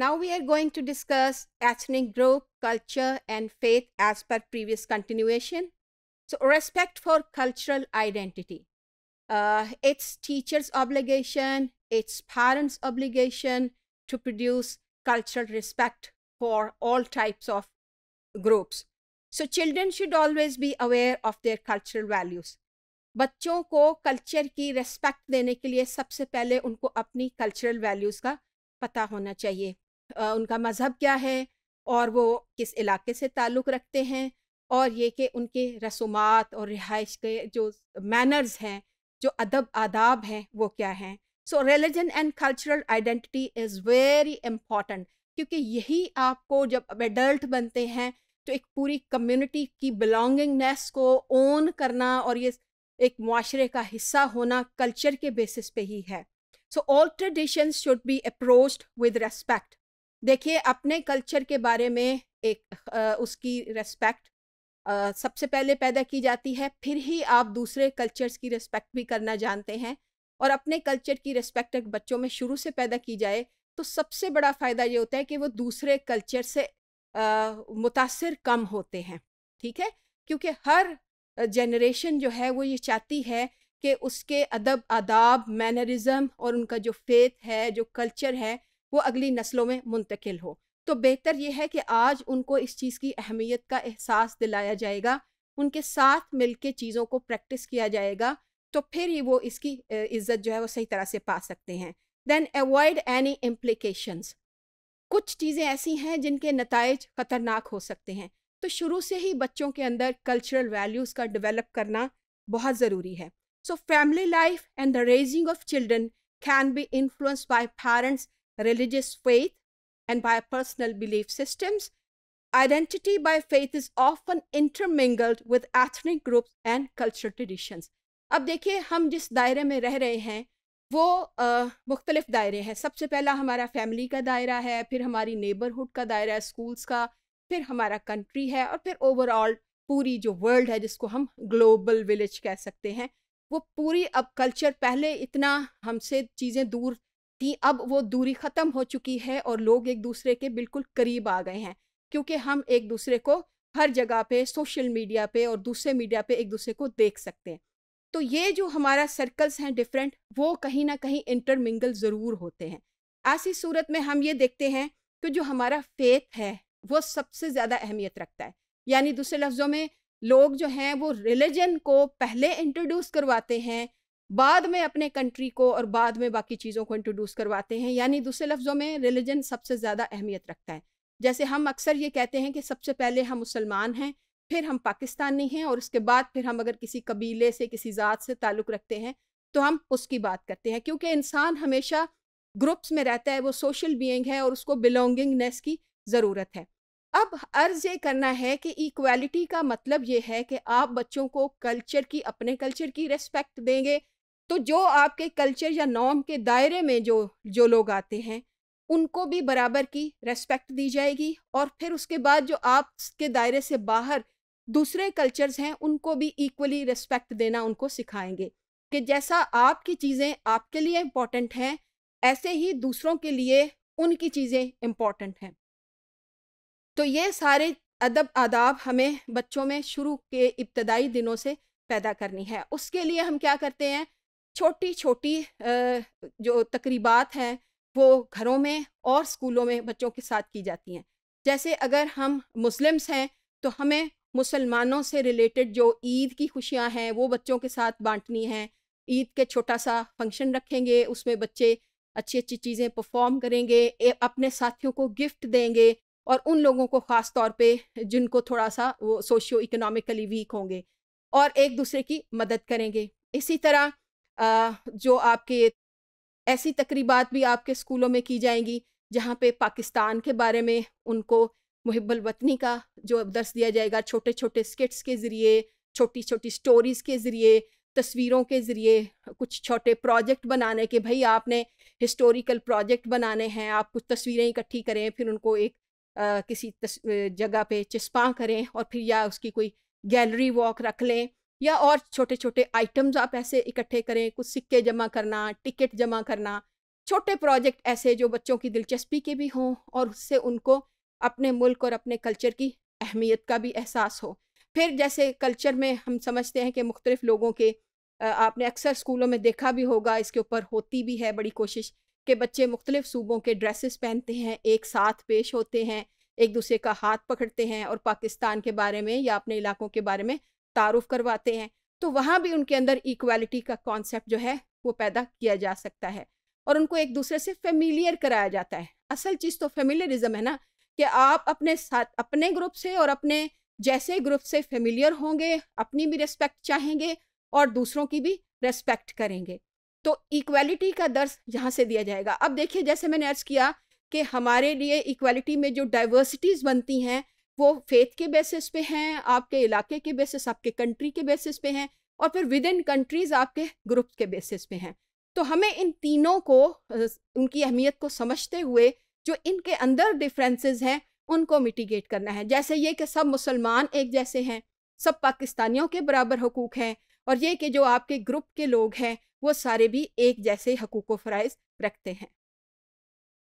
Now we are going to discuss ethnic group, culture and faith as per previous continuation. So respect for cultural identity. Uh, it's teachers' obligation, it's parents' obligation to produce cultural respect for all types of groups. So children should always be aware of their cultural values. बच्चों को culture की respect देने के लिए सबसे पहले उनको अपनी कल्चरल वैल्यूज़ का पता होना चाहिए उनका मज़हब क्या है और वो किस इलाके से ताल्लुक़ रखते हैं और ये कि उनके रसूमात और रिहाइश के जो मैनर्स हैं जो अदब आदाब हैं वो क्या हैं so religion and cultural identity is very important क्योंकि यही आपको जब एडल्ट बनते हैं तो एक पूरी कम्युनिटी की बिलोंगिंगनेस को ओन करना और ये एक माशरे का हिस्सा होना कल्चर के बेसिस पे ही है so all traditions should be approached with respect देखिए अपने कल्चर के बारे में एक आ, उसकी रेस्पेक्ट सबसे पहले पैदा की जाती है फिर ही आप दूसरे कल्चर्स की रेस्पेक्ट भी करना जानते हैं और अपने कल्चर की रेस्पेक्ट अगर बच्चों में शुरू से पैदा की जाए तो सबसे बड़ा फ़ायदा ये होता है कि वो दूसरे कल्चर से मुतासर कम होते हैं ठीक है क्योंकि हर जनरेशन जो है वो ये चाहती है कि उसके अदब आदाब मैनरिज़म और उनका जो फेथ है जो कल्चर है वो अगली नस्लों में मुंतकिल हो तो बेहतर यह है कि आज उनको इस चीज़ की अहमियत का एहसास दिलाया जाएगा उनके साथ मिलके चीज़ों को प्रैक्टिस किया जाएगा तो फिर ही वो इसकी इज्जत जो है वो सही तरह से पा सकते हैं देन अवॉइड एनी इम्प्लिकेशंस कुछ चीज़ें ऐसी हैं जिनके नतज ख़तरनाक हो सकते हैं तो शुरू से ही बच्चों के अंदर कल्चरल वैल्यूज़ का डेवलप करना बहुत ज़रूरी है so family life and the raising of children can be influenced by parents religious faith, and by personal belief systems, identity by faith is often intermingled with ethnic groups and cultural traditions. अब देखिए हम जिस दायरे में रह रहे हैं वो मुख्तलिफ दायरे हैं सबसे पहला हमारा फैमिली का दायरा है फिर हमारी नेबरहुड का दायरा है स्कूल्स का फिर हमारा कंट्री है और फिर ओवरऑल पूरी जो वर्ल्ड है जिसको हम ग्लोबल विलेज कह सकते हैं वो पूरी अब कल्चर पहले इतना हमसे चीज़ें दूर कि अब वो दूरी ख़त्म हो चुकी है और लोग एक दूसरे के बिल्कुल करीब आ गए हैं क्योंकि हम एक दूसरे को हर जगह पे सोशल मीडिया पे और दूसरे मीडिया पे एक दूसरे को देख सकते हैं तो ये जो हमारा सर्कल्स हैं डिफरेंट वो कहीं ना कहीं इंटरमिंगल ज़रूर होते हैं ऐसी सूरत में हम ये देखते हैं कि जो हमारा फेथ है वो सबसे ज़्यादा अहमियत रखता है यानी दूसरे लफ्ज़ों में लोग जो हैं वो रिलीजन को पहले इंट्रोड्यूस करवाते हैं बाद में अपने कंट्री को और बाद में बाकी चीज़ों को इंट्रोड्यूस करवाते हैं यानी दूसरे लफ्ज़ों में रिलीजन सबसे ज़्यादा अहमियत रखता है जैसे हम अक्सर ये कहते हैं कि सबसे पहले हम मुसलमान हैं फिर हम पाकिस्तानी हैं और उसके बाद फिर हम अगर किसी कबीले से किसी ज़ात से ताल्लुक़ रखते हैं तो हम उसकी बात करते हैं क्योंकि इंसान हमेशा ग्रुप्स में रहता है वो सोशल बींग है और उसको बिलोंगिंगनेस की ज़रूरत है अब अर्ज़ ये करना है कि इक्वालिटी का मतलब ये है कि आप बच्चों को कल्चर की अपने कल्चर की रेस्पेक्ट देंगे तो जो आपके कल्चर या नॉर्म के दायरे में जो जो लोग आते हैं उनको भी बराबर की रेस्पेक्ट दी जाएगी और फिर उसके बाद जो आपके दायरे से बाहर दूसरे कल्चर्स हैं उनको भी इक्वली रेस्पेक्ट देना उनको सिखाएंगे कि जैसा आपकी चीज़ें आपके लिए इम्पॉर्टेंट हैं ऐसे ही दूसरों के लिए उनकी चीज़ें इम्पॉर्टेंट हैं तो ये सारे अदब आदाब हमें बच्चों में शुरू के इब्तदाई दिनों से पैदा करनी है उसके लिए हम क्या करते हैं छोटी छोटी जो तकरीबात हैं वो घरों में और स्कूलों में बच्चों के साथ की जाती हैं जैसे अगर हम मुस्लिम्स हैं तो हमें मुसलमानों से रिलेटेड जो ईद की खुशियां हैं वो बच्चों के साथ बांटनी हैं ईद के छोटा सा फंक्शन रखेंगे उसमें बच्चे अच्छी अच्छी चीज़ें परफॉर्म करेंगे अपने साथियों को गिफ्ट देंगे और उन लोगों को ख़ास तौर पे जिनको थोड़ा सा वो सोशियो इकोनॉमिकली वीक होंगे और एक दूसरे की मदद करेंगे इसी तरह जो आपके ऐसी तकरीबात भी आपके स्कूलों में की जाएंगी जहाँ पे पाकिस्तान के बारे में उनको मुहब्बल वतनी का जो दर्स दिया जाएगा छोटे छोटे स्किट्स के ज़रिए छोटी छोटी स्टोरीज़ के ज़रिए तस्वीरों के ज़रिए कुछ छोटे प्रोजेक्ट बनाने के भाई आपने हिस्टोरिकल प्रोजेक्ट बनाने हैं आप कुछ तस्वीरें इकट्ठी करें फिर उनको एक आ, किसी जगह पे चस्पा करें और फिर या उसकी कोई गैलरी वॉक रख लें या और छोटे छोटे आइटम्स आप ऐसे इकट्ठे करें कुछ सिक्के जमा करना टिकट जमा करना छोटे प्रोजेक्ट ऐसे जो बच्चों की दिलचस्पी के भी हों और उससे उनको अपने मुल्क और अपने कल्चर की अहमियत का भी एहसास हो फिर जैसे कल्चर में हम समझते हैं कि मुख्तलिफ़ लोगों के आपने अक्सर स्कूलों में देखा भी होगा इसके ऊपर होती भी है बड़ी कोशिश कि बच्चे मुख्तलिफ सूबों के ड्रेसेस पहनते हैं एक साथ पेश होते हैं एक दूसरे का हाथ पकड़ते हैं और पाकिस्तान के बारे में या अपने इलाकों के बारे में तारुफ करवाते हैं तो वहाँ भी उनके अंदर इक्वालिटी का कॉन्सेप्ट जो है वो पैदा किया जा सकता है और उनको एक दूसरे से फेमिलियर कराया जाता है असल चीज़ तो फेमिलियरिज्म है ना कि आप अपने साथ अपने ग्रुप से और अपने जैसे ग्रुप से फेमिलियर होंगे अपनी भी रेस्पेक्ट चाहेंगे और दूसरों की भी रेस्पेक्ट करेंगे तो इक्वालिटी का दर्ज यहाँ से दिया जाएगा अब देखिए जैसे मैंने अर्ज किया कि हमारे लिए इक्वालिटी में जो डाइवर्सिटीज़ बनती हैं वो फेथ के बेसिस पे हैं आपके इलाके के बेसिस आपके कंट्री के बेसिस पे हैं और फिर विद इन कंट्रीज़ आपके ग्रुप के बेसिस पे हैं तो हमें इन तीनों को उनकी अहमियत को समझते हुए जो इनके अंदर डिफरेंसेस हैं उनको मिटिगेट करना है जैसे ये कि सब मुसलमान एक जैसे हैं सब पाकिस्तानियों के बराबर हकूक़ हैं और ये कि जो आपके ग्रुप के लोग हैं वो सारे भी एक जैसे हकूक़ व फ़राइज़ रखते हैं